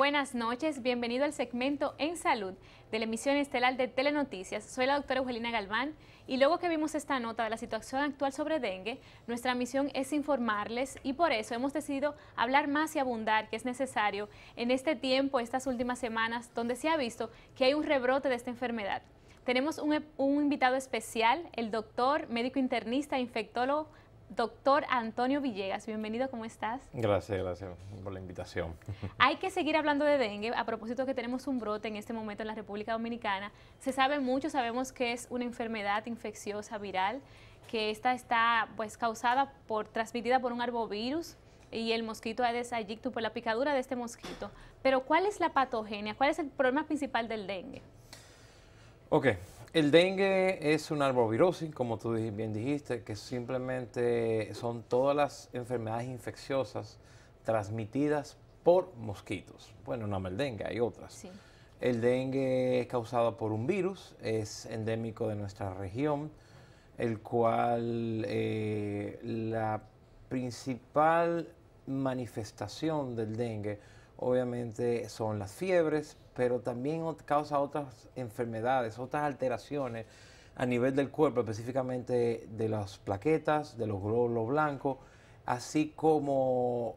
Buenas noches, bienvenido al segmento En Salud de la emisión estelar de Telenoticias. Soy la doctora Eugelina Galván y luego que vimos esta nota de la situación actual sobre dengue, nuestra misión es informarles y por eso hemos decidido hablar más y abundar que es necesario en este tiempo, estas últimas semanas, donde se ha visto que hay un rebrote de esta enfermedad. Tenemos un, un invitado especial, el doctor, médico internista, e infectólogo doctor Antonio Villegas. Bienvenido, ¿cómo estás? Gracias, gracias por la invitación. Hay que seguir hablando de dengue. A propósito que tenemos un brote en este momento en la República Dominicana, se sabe mucho, sabemos que es una enfermedad infecciosa viral, que esta está pues causada por, transmitida por un arbovirus y el mosquito Aedes aegypti por la picadura de este mosquito. Pero ¿cuál es la patogenia? ¿Cuál es el problema principal del dengue? Ok, el dengue es un arbovirosis, como tú bien dijiste, que simplemente son todas las enfermedades infecciosas transmitidas por mosquitos. Bueno, no el dengue, hay otras. El dengue es causado por un virus, es endémico de nuestra región, el cual eh, la principal manifestación del dengue obviamente son las fiebres, pero también causa otras enfermedades, otras alteraciones a nivel del cuerpo, específicamente de las plaquetas, de los glóbulos blancos, así como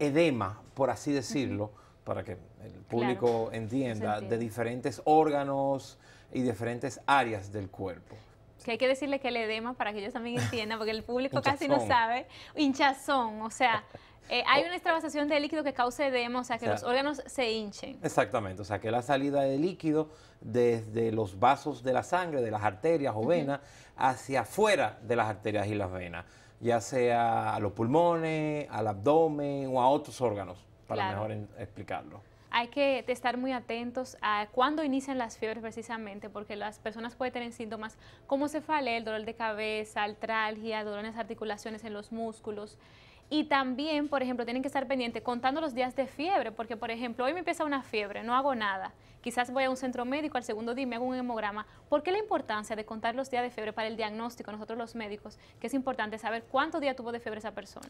edema, por así decirlo, para que el público entienda, de diferentes órganos y diferentes áreas del cuerpo que hay que decirle que el edema para que ellos también entiendan, porque el público casi no sabe, hinchazón, o sea, eh, hay oh. una extravasación de líquido que cause edema, o sea, que los órganos se hinchen. Exactamente, o sea, que la salida de líquido desde los vasos de la sangre, de las arterias o venas, hacia afuera de las arterias y las venas, ya sea a los pulmones, al abdomen o a otros órganos, para mejor explicarlo hay que estar muy atentos a cuándo inician las fiebres precisamente, porque las personas pueden tener síntomas como cefalea, el dolor de cabeza, altralgia, dolor en las articulaciones, en los músculos, y también, por ejemplo, tienen que estar pendientes contando los días de fiebre, porque, por ejemplo, hoy me empieza una fiebre, no hago nada. Quizás voy a un centro médico, al segundo día me hago un hemograma. ¿Por qué la importancia de contar los días de fiebre para el diagnóstico? Nosotros los médicos, que es importante saber cuántos días tuvo de fiebre esa persona.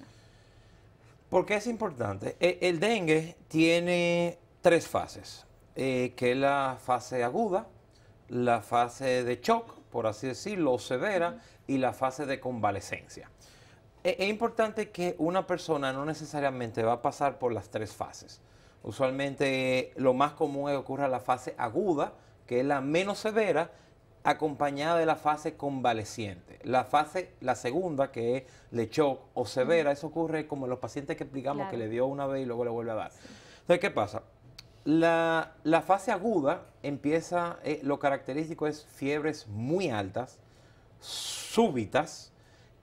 Porque es importante? E, el, dengue tiene tres fases, eh, que es la fase aguda, la fase de shock, por así decirlo, severa, y la fase de convalecencia. E, es importante que una persona no necesariamente va a pasar por las tres fases. Usualmente lo más común es que ocurra la fase aguda, que es la menos severa, acompañada de la fase convaleciente. La fase, la segunda, que es le o severa, eso ocurre como en los pacientes que explicamos que le dio una vez y luego le vuelve a dar. Entonces, ¿qué pasa? La, fase aguda empieza, eh, lo característico es fiebres muy altas, súbitas,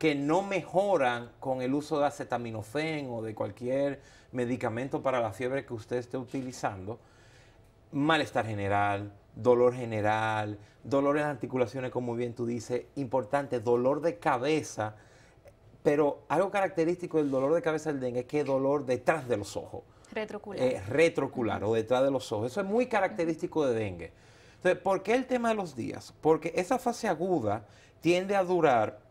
que no mejoran con el uso de acetaminofén o de cualquier medicamento para la fiebre que usted esté utilizando, malestar general, dolor general, dolor en articulaciones, como bien tú dices, importante, dolor de cabeza, pero algo característico del dolor de cabeza del dengue es que es dolor detrás de los ojos. Retrocular. Eh, retrocular o detrás de los ojos. Eso es muy característico de dengue. Entonces, ¿por qué el tema de los días? Porque esa fase aguda tiende a durar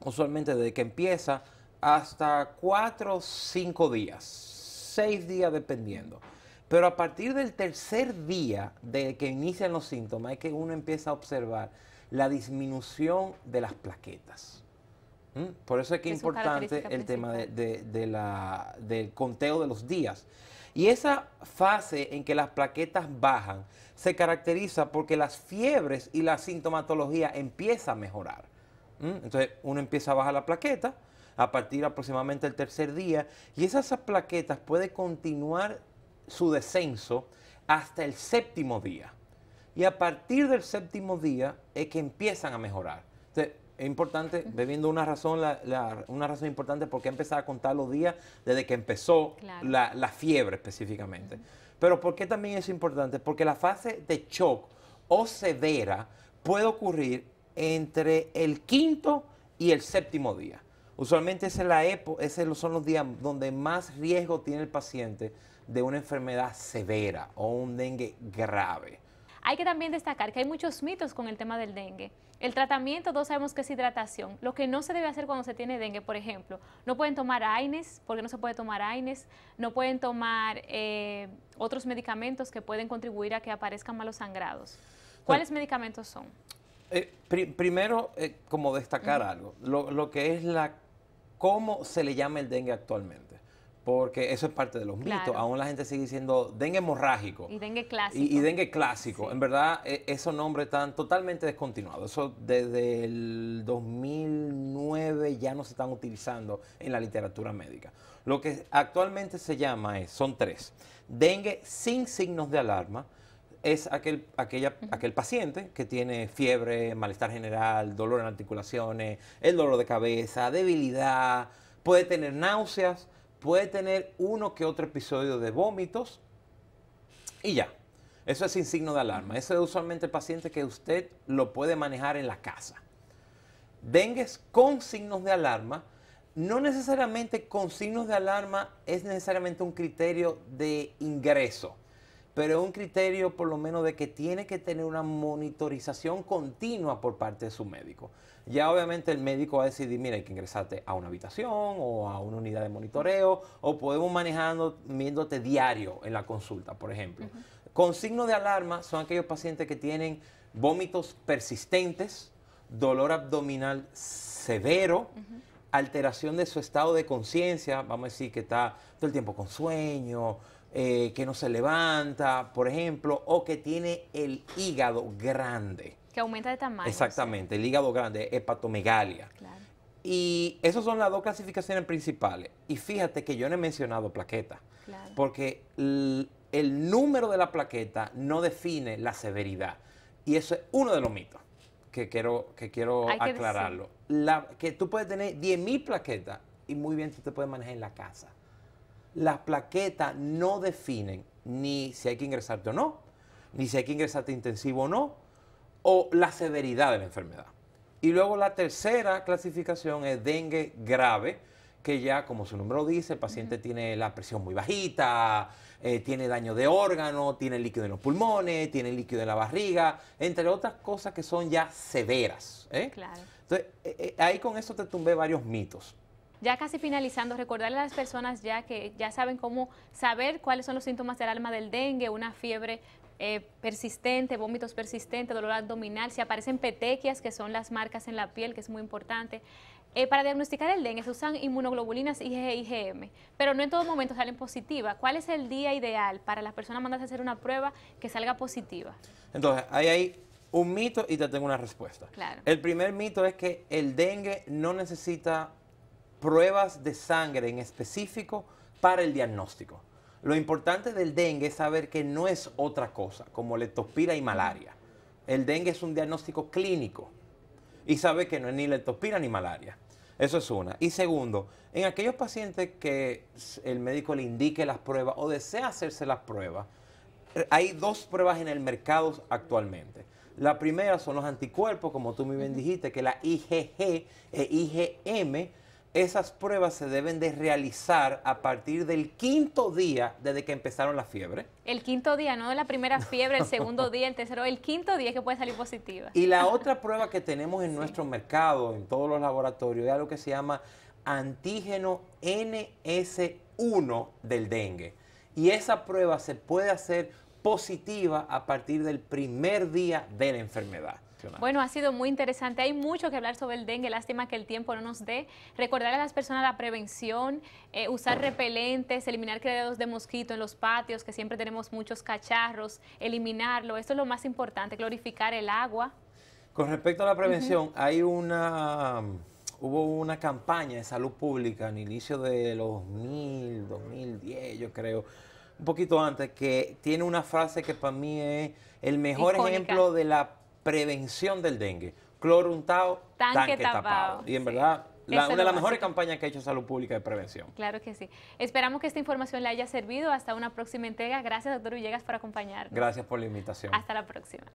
usualmente desde que empieza hasta cuatro o cinco días, seis días dependiendo. Pero a partir del tercer día de que inician los síntomas es que uno empieza a observar la disminución de las plaquetas. ¿Mm? Por eso es que es importante el tema del conteo de los días. Y esa fase en que las plaquetas bajan se caracteriza porque las fiebres y la sintomatología empieza a mejorar. ¿Mm? Entonces uno empieza a bajar la plaqueta a partir aproximadamente del tercer día y esas plaquetas puede continuar su descenso hasta el séptimo día. Y a partir del séptimo día es que empiezan a mejorar. Entonces, es importante, bebiendo una razón, una razón importante porque empezar a contar los días desde que empezó la, fiebre específicamente. Pero ¿por qué también es importante? Porque la fase de shock o severa puede ocurrir entre el quinto y el séptimo día. Usualmente esa es la época, esos son los días donde más riesgo tiene el paciente de una enfermedad severa o un dengue grave. Hay que también destacar que hay muchos mitos con el tema del dengue. El tratamiento, todos sabemos que es hidratación. Lo que no se debe hacer cuando se tiene dengue, por ejemplo, no pueden tomar AINES, porque no se puede tomar AINES, no pueden tomar eh, otros medicamentos que pueden contribuir a que aparezcan malos sangrados. ¿Cuáles medicamentos son? Eh, primero, eh, como destacar algo, lo, que es la cómo se le llama el dengue actualmente. Porque eso es parte de los mitos. Aún la gente sigue diciendo dengue hemorrágico. Y dengue clásico. Y, dengue clásico. En verdad, e, esos nombres están totalmente descontinuados. Eso desde el 2009 ya no se están utilizando en la literatura médica. Lo que actualmente se llama es, son tres. Dengue sin signos de alarma, es aquel, aquella, aquel paciente que tiene fiebre, malestar general, dolor en articulaciones, el dolor de cabeza, debilidad, puede tener náuseas, puede tener uno que otro episodio de vómitos y ya. Eso es sin signo de alarma. Eso es usualmente el paciente que usted lo puede manejar en la casa. Dengues con signos de alarma, no necesariamente con signos de alarma es necesariamente un criterio de ingreso pero es un criterio por lo menos de que tiene que tener una monitorización continua por parte de su médico. Ya obviamente el médico va a decidir, mira, hay que ingresarte a una habitación o a una unidad de monitoreo o podemos manejando, viéndote diario en la consulta, por ejemplo. Con signo de alarma son aquellos pacientes que tienen vómitos persistentes, dolor abdominal severo, alteración de su estado de conciencia, vamos a decir que está todo el tiempo con sueño, eh, que no se levanta, por ejemplo, o que tiene el hígado grande. Que aumenta de tamaño. Exactamente, el hígado grande, hepatomegalia. Y esas son las dos clasificaciones principales. Y fíjate que yo no he mencionado plaquetas porque el, número de la plaqueta no define la severidad. Y eso es uno de los mitos que quiero, que quiero aclararlo. la, que tú puedes tener 10.000 plaquetas y muy bien tú te puedes manejar en la casa las plaquetas no definen ni si hay que ingresarte o no, ni si hay que ingresarte intensivo o no, o la severidad de la enfermedad. Y luego la tercera clasificación es dengue grave, que ya, como su nombre lo dice, el paciente tiene la presión muy bajita, eh, tiene daño de órgano, tiene líquido en los pulmones, tiene líquido en la barriga, entre otras cosas que son ya severas. ¿eh? Claro. Entonces, eh, ahí con eso te tumbé varios mitos. Ya casi finalizando, recordarle a las personas ya que ya saben cómo saber cuáles son los síntomas del alma del dengue, una fiebre eh, persistente, vómitos persistentes, dolor abdominal, si aparecen petequias, que son las marcas en la piel, que es muy importante. Eh, para diagnosticar el dengue se usan inmunoglobulinas y e IgM, pero no en todo momento salen positivas. ¿Cuál es el día ideal para las personas mandarse a hacer una prueba que salga positiva? Entonces, ahí hay un mito y te tengo una respuesta. Claro. El primer mito es que el dengue no necesita pruebas de sangre en específico para el diagnóstico. Lo importante del dengue es saber que no es otra cosa, como leptospira y malaria. El dengue es un diagnóstico clínico y sabe que no es ni leptospira ni malaria. Eso es una. Y segundo, en aquellos pacientes que el médico le indique las pruebas o desea hacerse las pruebas, hay dos pruebas en el mercado actualmente. La primera son los anticuerpos, como tú muy bien dijiste, que la IgG e IgM esas pruebas se deben de realizar a partir del quinto día desde que empezaron la fiebre. El quinto día, no de la primera fiebre, el segundo día, el tercero, el quinto día es que puede salir positiva. Y la otra prueba que tenemos en nuestro mercado, en todos los laboratorios, es algo que se llama antígeno NS1 del dengue. Y esa prueba se puede hacer positiva a partir del primer día de la enfermedad. Bueno, ha sido muy interesante. Hay mucho que hablar sobre el dengue. Lástima que el tiempo no nos dé. Recordar a las personas la prevención, eh, usar repelentes, eliminar criaderos de mosquito en los patios, que siempre tenemos muchos cacharros, eliminarlo. Esto es lo más importante, glorificar el agua. Con respecto a la prevención, hay una hubo una campaña de salud pública en el inicio de los 2000, 2010, yo creo, un poquito antes, que tiene una frase que para mí es el mejor ejemplo de la prevención del dengue. Cloro tanque, tapado. Y en verdad, una de las mejores campañas que ha hecho Salud Pública de prevención. Claro que sí. Esperamos que esta información le haya servido. Hasta una próxima entrega. Gracias, doctor Villegas, por acompañarnos. Gracias por la invitación. Hasta la próxima.